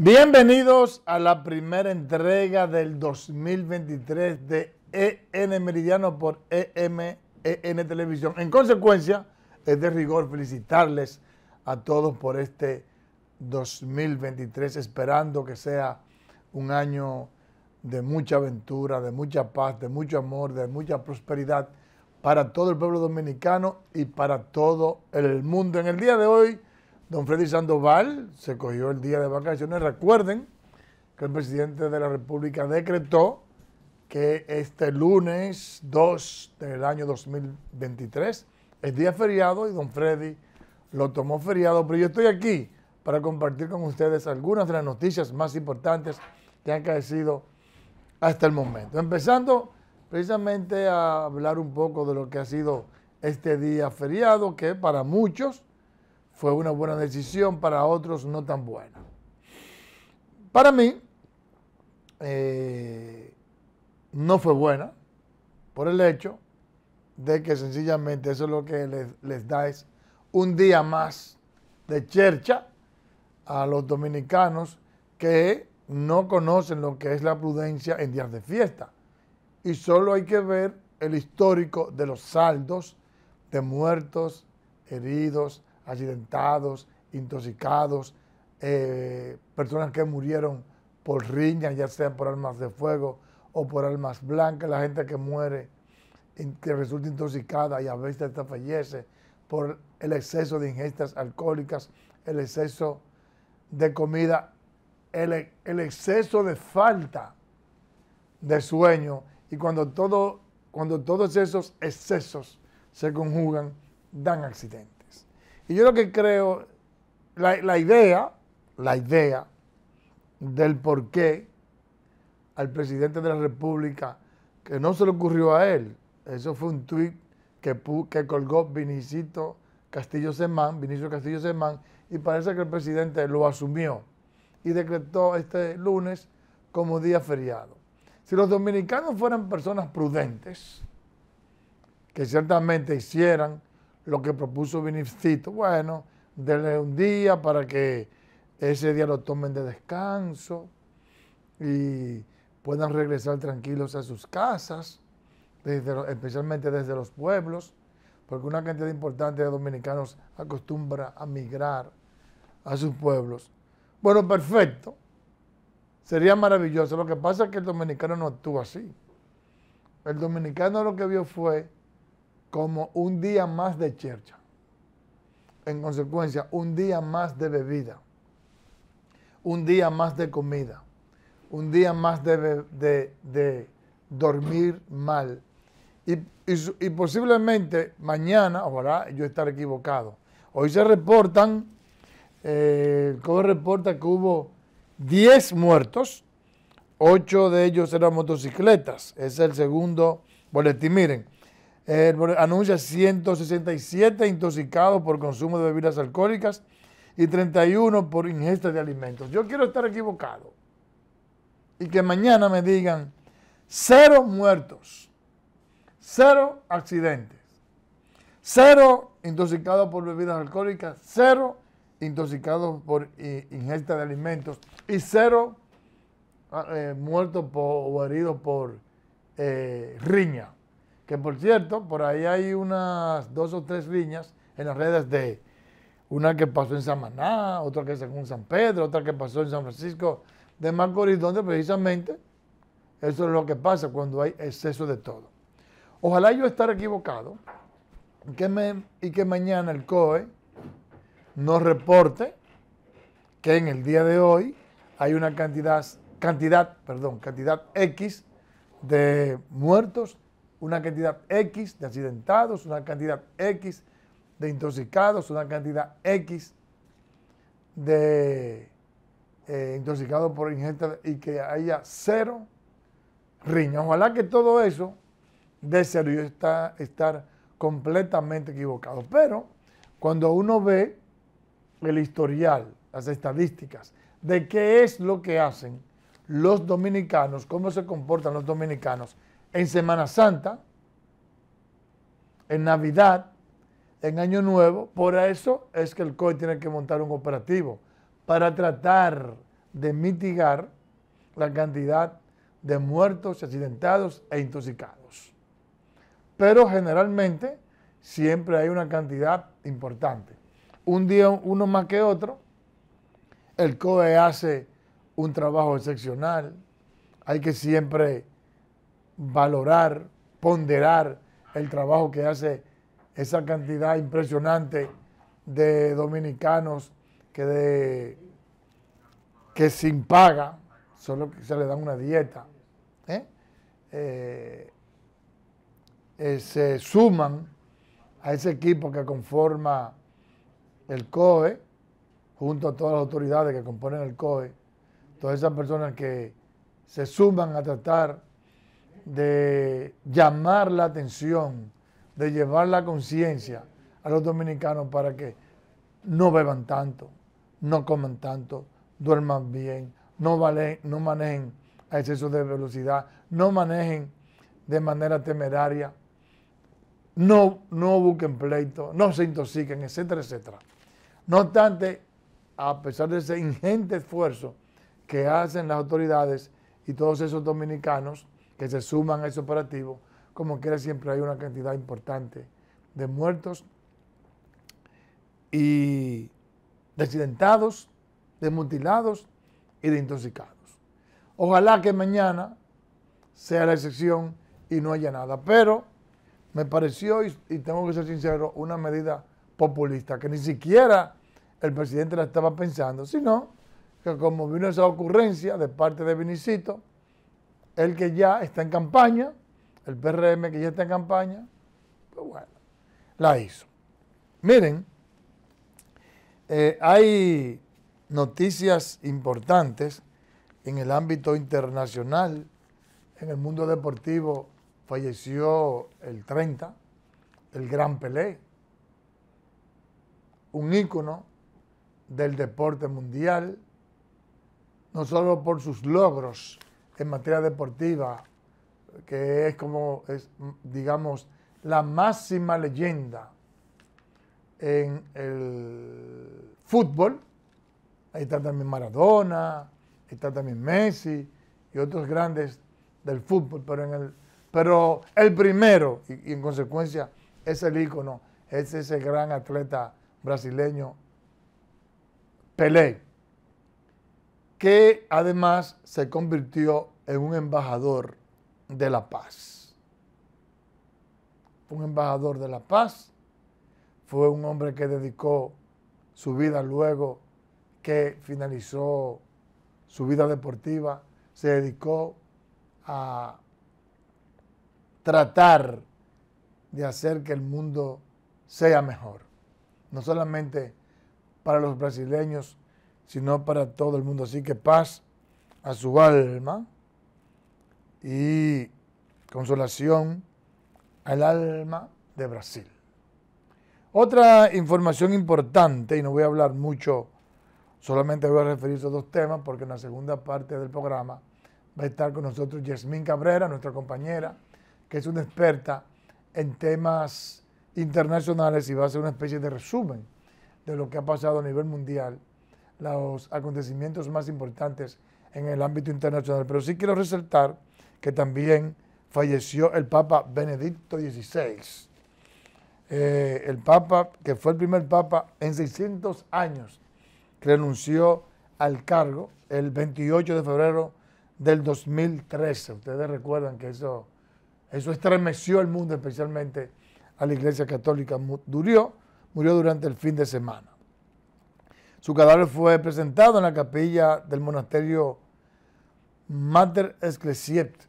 Bienvenidos a la primera entrega del 2023 de EN Meridiano por E.M.N. E Televisión. En consecuencia, es de rigor felicitarles a todos por este 2023, esperando que sea un año de mucha aventura, de mucha paz, de mucho amor, de mucha prosperidad para todo el pueblo dominicano y para todo el mundo. En el día de hoy Don Freddy Sandoval se cogió el día de vacaciones. Recuerden que el presidente de la República decretó que este lunes 2 del año 2023 es día feriado y don Freddy lo tomó feriado, pero yo estoy aquí para compartir con ustedes algunas de las noticias más importantes que han caecido hasta el momento. Empezando precisamente a hablar un poco de lo que ha sido este día feriado, que para muchos fue una buena decisión, para otros no tan buena. Para mí, eh, no fue buena por el hecho de que sencillamente eso es lo que les, les da es un día más de chercha a los dominicanos que no conocen lo que es la prudencia en días de fiesta. Y solo hay que ver el histórico de los saldos de muertos, heridos, accidentados, intoxicados, eh, personas que murieron por riñas, ya sea por armas de fuego o por armas blancas, la gente que muere, que resulta intoxicada y a veces hasta fallece por el exceso de ingestas alcohólicas, el exceso de comida, el, e, exceso de falta de sueño. Y cuando, todo, cuando todos esos excesos se conjugan, dan accidentes. Y yo lo que creo, la, idea, la idea del por qué al presidente de la República, que no se le ocurrió a él, eso fue un tuit que, que colgó Vinicito Castillo Semán, Vinicio Castillo Semán, y parece que el presidente lo asumió y decretó este lunes como día feriado. Si los dominicanos fueran personas prudentes, que ciertamente hicieran lo que propuso Vinicito, Bueno, denle un día para que ese día lo tomen de descanso y puedan regresar tranquilos a sus casas, especialmente desde los pueblos, porque una cantidad importante de dominicanos acostumbra a migrar a sus pueblos. Bueno, perfecto. Sería maravilloso. Lo que pasa es que el dominicano no actúa así. El dominicano lo que vio fue como un día más de chercha. En consecuencia, un día más de bebida, un día más de comida, un día más de, dormir mal. Y, posiblemente mañana, ojalá yo estar equivocado. Hoy se reportan, eh, el reporta que hubo 10 muertos, 8 de ellos eran motocicletas. Es el segundo boletín. Miren, anuncia 167 intoxicados por consumo de bebidas alcohólicas y 31 por ingesta de alimentos. Yo quiero estar equivocado y que mañana me digan cero muertos, cero accidentes, cero intoxicados por bebidas alcohólicas, cero intoxicados por ingesta de alimentos y cero ah, eh, muertos o heridos por eh, riña que por cierto, por ahí hay unas dos o tres líneas en las redes de una que pasó en Samaná, otra que sacó en San Pedro, otra que pasó en San Francisco de Macorís, donde precisamente eso es lo que pasa cuando hay exceso de todo. Ojalá yo estar equivocado y que mañana el COE nos reporte que en el día de hoy hay una cantidad, cantidad, perdón, cantidad X de muertos una cantidad X de accidentados, una cantidad X de intoxicados, una cantidad X de eh, intoxicados por ingesta y que haya cero riñas. Ojalá que todo eso de serio está estar completamente equivocado. Pero cuando uno ve el historial, las estadísticas, de qué es lo que hacen los dominicanos, cómo se comportan los dominicanos, en Semana Santa, en Navidad, en Año Nuevo. Por eso es que el COE tiene que montar un operativo para tratar de mitigar la cantidad de muertos, accidentados e intoxicados. Pero generalmente siempre hay una cantidad importante. Un día uno más que otro, el COE hace un trabajo excepcional. Hay que siempre valorar, ponderar el trabajo que hace esa cantidad impresionante de dominicanos que, de, que sin paga, solo que se le dan una dieta, ¿eh? Eh, eh, se suman a ese equipo que conforma el COE, junto a todas las autoridades que componen el COE, todas esas personas que se suman a tratar de llamar la atención, de llevar la conciencia a los dominicanos para que no beban tanto, no coman tanto, duerman bien, no, valen, no manejen a exceso de velocidad, no manejen de manera temeraria, no, no busquen pleito, no se intoxiquen, etcétera, etcétera. No obstante, a pesar de ese ingente esfuerzo que hacen las autoridades y todos esos dominicanos, que se suman a ese operativo, como quiera siempre hay una cantidad importante de muertos y de accidentados, de mutilados y de intoxicados. Ojalá que mañana sea la excepción y no haya nada, pero me pareció, y, tengo que ser sincero, una medida populista que ni siquiera el presidente la estaba pensando, sino que como vino esa ocurrencia de parte de Vinicito, el que ya está en campaña, el PRM que ya está en campaña, pues bueno, la hizo. Miren, eh, hay noticias importantes en el ámbito internacional. En el mundo deportivo falleció el 30, el gran Pelé, un ícono del deporte mundial, no solo por sus logros en materia deportiva, que es como, es, digamos, la máxima leyenda en el fútbol. Ahí está también Maradona, ahí está también Messi y otros grandes del fútbol, pero en el pero el primero y, y en consecuencia es el ícono, es ese gran atleta brasileño Pelé que además se convirtió en un embajador de la paz. Un embajador de la paz. Fue un hombre que dedicó su vida luego que finalizó su vida deportiva, se dedicó a tratar de hacer que el mundo sea mejor, no solamente para los brasileños sino para todo el mundo. Así que paz a su alma y consolación al alma de Brasil. Otra información importante, y no voy a hablar mucho, solamente voy a referirse a dos temas, porque en la segunda parte del programa va a estar con nosotros Yasmín Cabrera, nuestra compañera, que es una experta en temas internacionales y va a hacer una especie de resumen de lo que ha pasado a nivel mundial los acontecimientos más importantes en el ámbito internacional. Pero sí quiero resaltar que también falleció el Papa Benedicto XVI. Eh, el Papa, que fue el primer Papa en 600 años, que renunció al cargo el 28 de febrero del 2013. Ustedes recuerdan que eso, eso estremeció el mundo, especialmente a la Iglesia Católica. Murió, murió durante el fin de semana. Su cadáver fue presentado en la capilla del monasterio Mater Ecclesiet,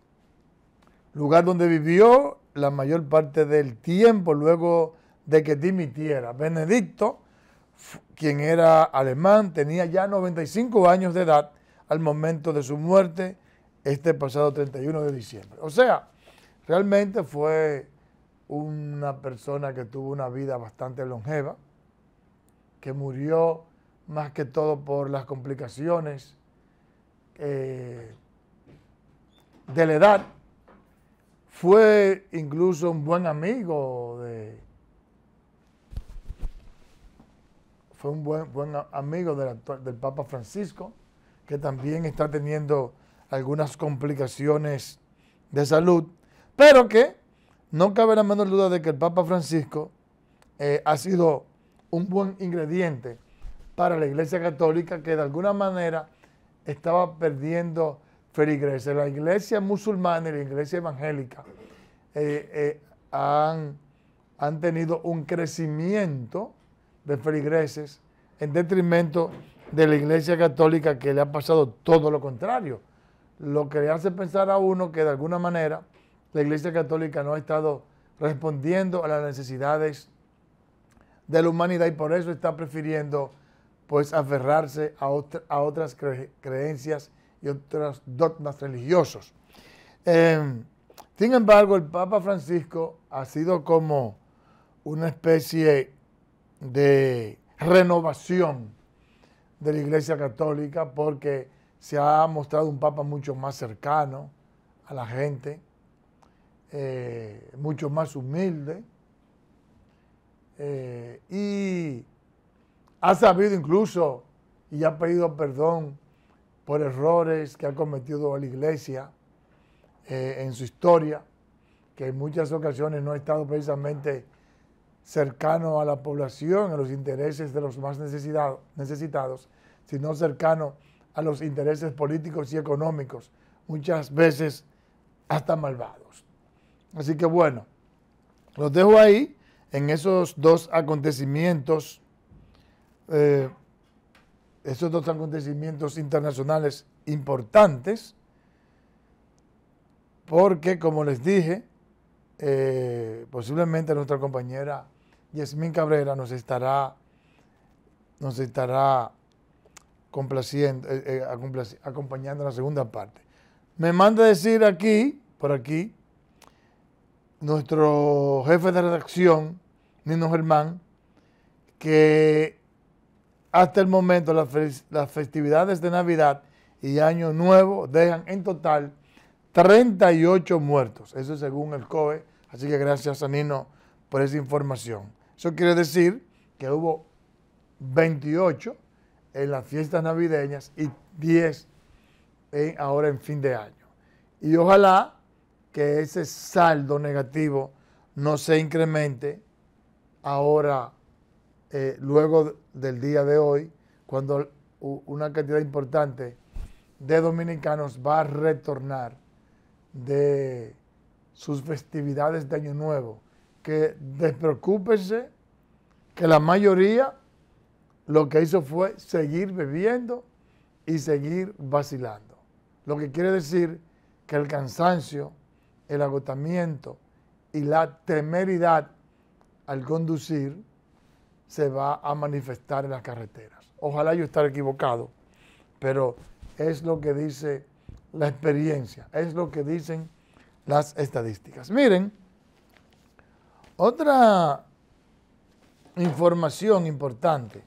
lugar donde vivió la mayor parte del tiempo luego de que dimitiera. Benedicto, quien era alemán, tenía ya 95 años de edad al momento de su muerte este pasado 31 de diciembre. O sea, realmente fue una persona que tuvo una vida bastante longeva, que murió más que todo por las complicaciones eh, de la edad. Fue incluso un buen amigo de... Fue un buen, buen amigo del, del Papa Francisco, que también está teniendo algunas complicaciones de salud, pero que no cabe la menor duda de que el Papa Francisco eh, ha sido un buen ingrediente para la Iglesia Católica que de alguna manera estaba perdiendo feligreses. La Iglesia musulmana y la Iglesia evangélica eh, eh, han, han tenido un crecimiento de feligreses en detrimento de la Iglesia Católica que le ha pasado todo lo contrario. Lo que le hace pensar a uno que de alguna manera la Iglesia Católica no ha estado respondiendo a las necesidades de la humanidad y por eso está prefiriendo pues aferrarse a, a otras creencias y otros dogmas religiosos. Em, sin embargo, el Papa Francisco ha sido como una especie de renovación de la Iglesia Católica porque se ha mostrado un Papa mucho más cercano a la gente, eh, mucho más humilde eh, y ha sabido incluso y ha pedido perdón por errores que ha cometido la iglesia eh, en su historia, que en muchas ocasiones no ha estado precisamente cercano a la población, a los intereses de los más necesitados, sino cercano a los intereses políticos y económicos, muchas veces hasta malvados. Así que bueno, los dejo ahí en esos dos acontecimientos eh, esos dos acontecimientos internacionales importantes, porque como les dije, eh, posiblemente nuestra compañera Yasmín Cabrera nos estará, nos estará complaciendo, eh, eh, acompañando la segunda parte. Me manda decir aquí, por aquí, nuestro jefe de redacción, Nino Germán, que hasta el momento, las, festividades de Navidad y Año Nuevo dejan en total 38 muertos. Eso es según el COE. Así que gracias a por esa información. Eso quiere decir que hubo 28 en las fiestas navideñas y 10 ahora en fin de año. Y ojalá que ese saldo negativo no se incremente ahora eh, luego del día de hoy, cuando una cantidad importante de dominicanos va a retornar de sus festividades de Año Nuevo. Que despreocúpense, que la mayoría lo que hizo fue seguir bebiendo y seguir vacilando. Lo que quiere decir que el cansancio, el agotamiento y la temeridad al conducir se va a manifestar en las carreteras. Ojalá yo estar equivocado, pero es lo que dice la experiencia, es lo que dicen las estadísticas. Miren, otra información importante,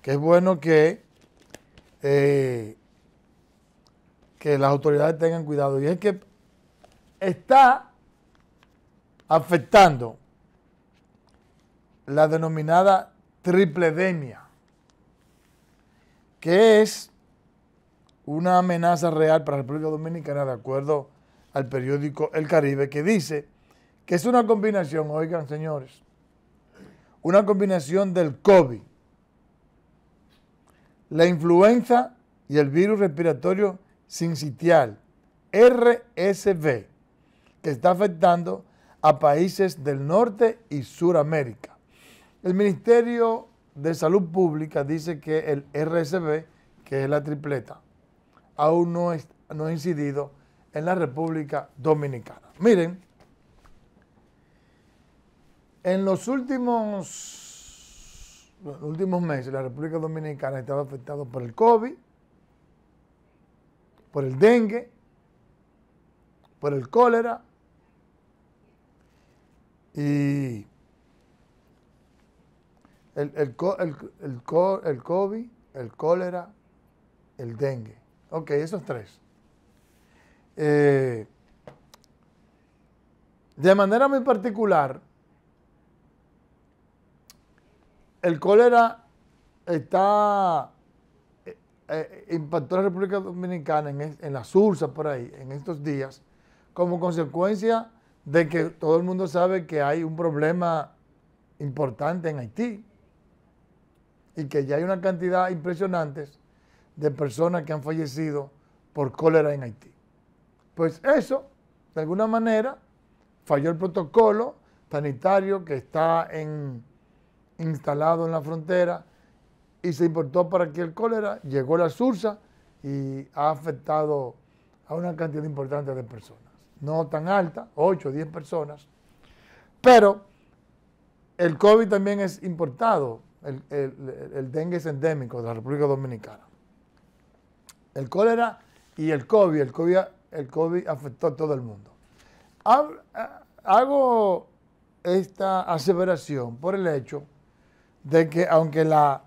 que es bueno que, eh, que las autoridades tengan cuidado, y es que está afectando la denominada tripledemia, que es una amenaza real para la República Dominicana, de acuerdo al periódico El Caribe, que dice que es una combinación, oigan señores, una combinación del COVID, la influenza y el virus respiratorio sincitial, RSV, que está afectando a países del norte y Suramérica. El Ministerio de Salud Pública dice que el RSB, que es la tripleta, aún no, no ha incidido en la República Dominicana. Miren, en los últimos, los últimos meses la República Dominicana ha estado afectada por el COVID, por el dengue, por el cólera y el, el, el, el COVID, el cólera, el dengue. Ok, esos tres. Eh, de manera muy particular, el cólera está eh, eh impactó la República Dominicana en, en las por ahí, en estos días, como consecuencia de que todo el mundo sabe que hay un problema importante en Haití y que ya hay una cantidad impresionante de personas que han fallecido por cólera en Haití. Pues eso, de alguna manera, falló el protocolo sanitario que está instalado en la frontera y se importó para que el cólera llegó a la Sursa y ha afectado a una cantidad importante de personas. No tan alta, 8 o 10 personas, pero el COVID también es importado el, dengue es endémico de la República Dominicana. El cólera y el COVID, el COVID, el COVID afectó a todo el mundo. Eh, hago esta aseveración por el hecho de que aunque la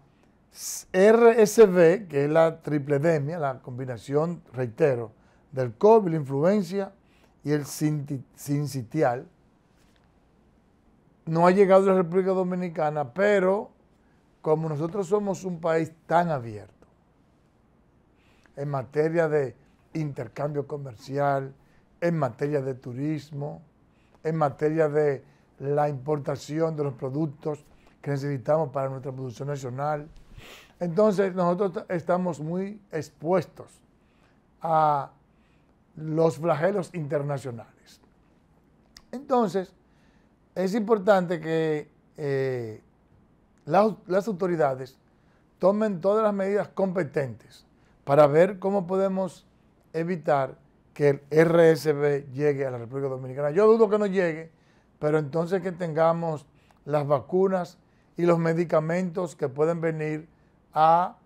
RSV, que es la tripledemia, la combinación, reitero, del COVID, la influencia y el sincitial, no ha llegado a la República Dominicana, pero como nosotros somos un país tan abierto en materia de intercambio comercial, en materia de turismo, en materia de la importación de los productos que necesitamos para nuestra producción nacional. Entonces nosotros estamos muy expuestos a los flagelos internacionales. Entonces, es importante que eh, las, autoridades tomen todas las medidas competentes para ver cómo podemos evitar que el RSV llegue a la República Dominicana. Yo dudo que no llegue, pero entonces que tengamos las vacunas y los medicamentos que pueden venir a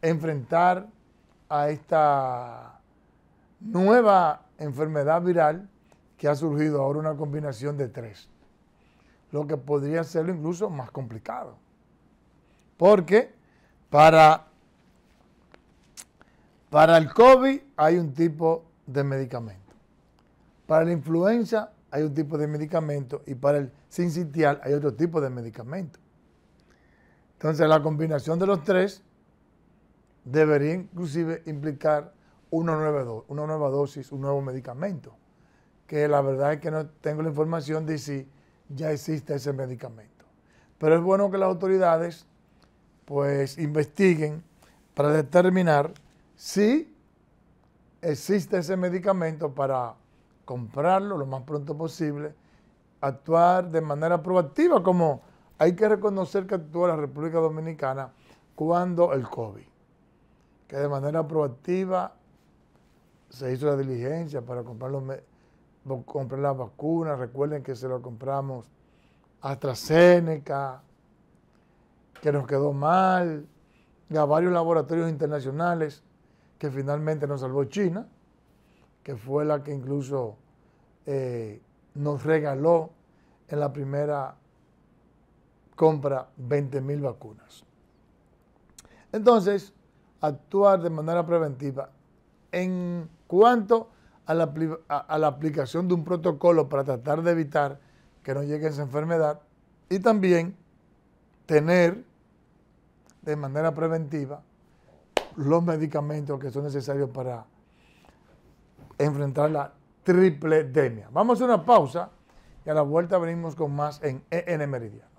enfrentar a esta nueva enfermedad viral que ha surgido ahora una combinación de tres, lo que podría ser incluso más complicado. Porque para, para el COVID hay un tipo de medicamento. Para la influenza hay un tipo de medicamento y para el sincitial hay otro tipo de medicamento. Entonces la combinación de los tres debería inclusive implicar una una nueva dosis, un nuevo medicamento, que la verdad es que no tengo la información de si ya existe ese medicamento. Pero es bueno que las autoridades pues investiguen para determinar si existe ese medicamento para comprarlo lo más pronto posible, actuar de manera proactiva, como hay que reconocer que actúa la República Dominicana cuando el COVID, que de manera proactiva se hizo la diligencia para comprar, los, comprar las vacunas, recuerden que se lo compramos AstraZeneca, que nos quedó mal, a varios laboratorios internacionales que finalmente nos salvó China, que fue la que incluso eh, nos regaló en la primera compra 20.000 mil vacunas. Entonces, actuar de manera preventiva en cuanto a la, la, aplicación de un protocolo para tratar de evitar que nos llegue esa enfermedad y también tener de manera preventiva los medicamentos que son necesarios para enfrentar la triple demia. Vamos a una pausa y a la vuelta venimos con más en EN Meridian.